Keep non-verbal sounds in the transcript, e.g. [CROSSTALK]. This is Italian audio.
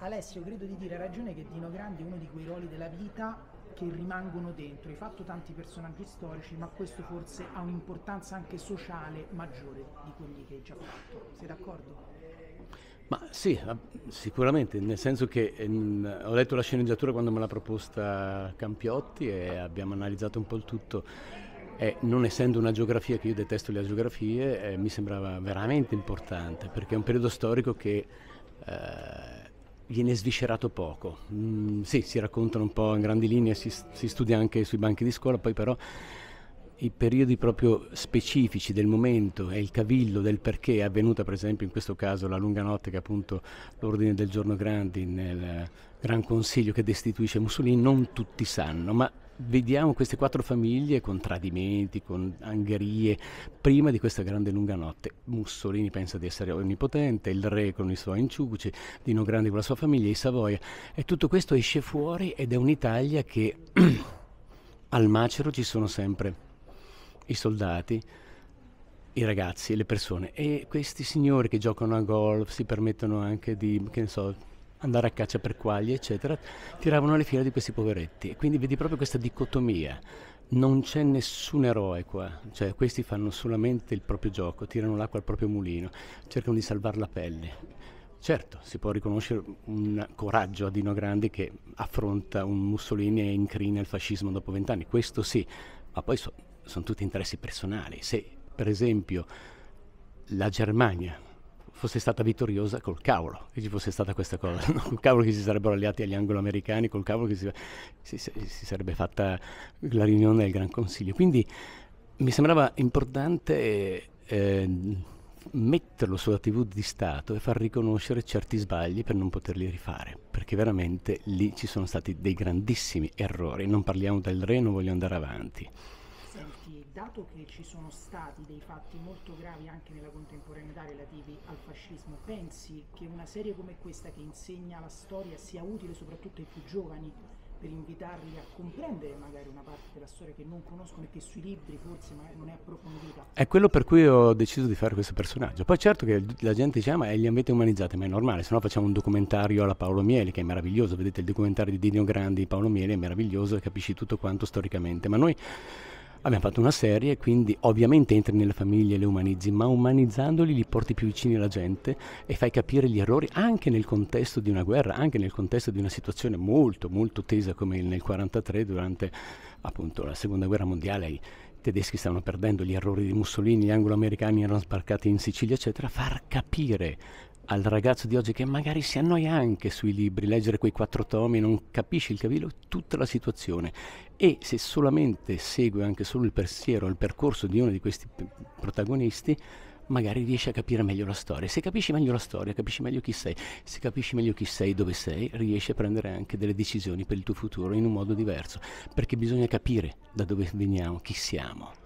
Alessio credo di dire ragione che Dino Grandi è uno di quei ruoli della vita che rimangono dentro. Hai fatto tanti personaggi storici, ma questo forse ha un'importanza anche sociale maggiore di quelli che hai già fatto. Sei d'accordo? Ma sì, sicuramente, nel senso che mh, ehm, ho letto la sceneggiatura quando me l'ha proposta Campiotti e abbiamo analizzato un po' il tutto. E non essendo una geografia, che io detesto le geografie, eh, mi sembrava veramente importante perché è un periodo storico che eh, viene sviscerato poco. Mm, sì, si raccontano un po' in grandi linee, si, si studia anche sui banchi di scuola, poi però i periodi proprio specifici del momento e il cavillo del perché è avvenuta per esempio in questo caso la lunga notte che è appunto l'ordine del giorno Grandi nel Gran Consiglio che destituisce Mussolini non tutti sanno ma vediamo queste quattro famiglie con tradimenti, con angherie, prima di questa grande lunga notte. Mussolini pensa di essere onnipotente, il re con i suoi inciuci, Dino Grandi con la sua famiglia, i Savoia, e tutto questo esce fuori ed è un'Italia che [CLEARS THROAT] al macero ci sono sempre i soldati, i ragazzi, le persone. E questi signori che giocano a golf si permettono anche di, che ne so, andare a caccia per quaglie, eccetera, tiravano le fila di questi poveretti. E quindi vedi proprio questa dicotomia. Non c'è nessun eroe qua, cioè questi fanno solamente il proprio gioco, tirano l'acqua al proprio mulino, cercano di salvare la pelle. Certo, si può riconoscere un coraggio a Dino Grandi che affronta un Mussolini e incrina il fascismo dopo vent'anni, questo sì, ma poi so, sono tutti interessi personali. Se per esempio la Germania fosse stata vittoriosa col cavolo che ci fosse stata questa cosa, no? [LAUGHS] col cavolo che si sarebbero alleati agli anglo-americani, col cavolo che si, si, si, sarebbe fatta la riunione del Gran Consiglio. Quindi mi sembrava importante eh, metterlo sulla TV di Stato e far riconoscere certi sbagli per non poterli rifare, perché veramente lì ci sono stati dei grandissimi errori, non parliamo del re, non voglio andare avanti. Senti, dato che ci sono stati dei fatti molto gravi anche nella contemporaneità relativi al fascismo, pensi che una serie come questa che insegna la storia sia utile soprattutto ai più giovani? per invitarli a comprendere magari una parte della storia che non conoscono e che sui libri forse non è approfondita. È quello per cui ho deciso di fare questo personaggio. Poi certo che la gente dice ah, ma è gli ambienti umanizzati, ma è normale, se no facciamo un documentario alla Paolo Mieli che è meraviglioso, vedete il documentario di Dino Grandi Paolo Mieli è meraviglioso e capisci tutto quanto storicamente, ma noi Abbiamo fatto una serie, quindi ovviamente entri nelle famiglie e le umanizzi, ma umanizzandoli li porti più vicini alla gente e fai capire gli errori anche nel contesto di una guerra, anche nel contesto di una situazione molto molto tesa come nel 1943 durante appunto la seconda guerra mondiale. I tedeschi stavano perdendo gli errori di Mussolini, gli anglo-americani erano sbarcati in Sicilia, eccetera. Far capire al ragazzo di oggi che magari si annoia anche sui libri, leggere quei quattro tomi, non capisce il cavillo, tutta la situazione. E se solamente segue anche solo il pensiero, il percorso di uno di questi protagonisti, magari riesce a capire meglio la storia. Se capisci meglio la storia, capisci meglio chi sei. Se capisci meglio chi sei, dove sei, riesci a prendere anche delle decisioni per il tuo futuro in un modo diverso. Perché bisogna capire da dove veniamo, chi siamo.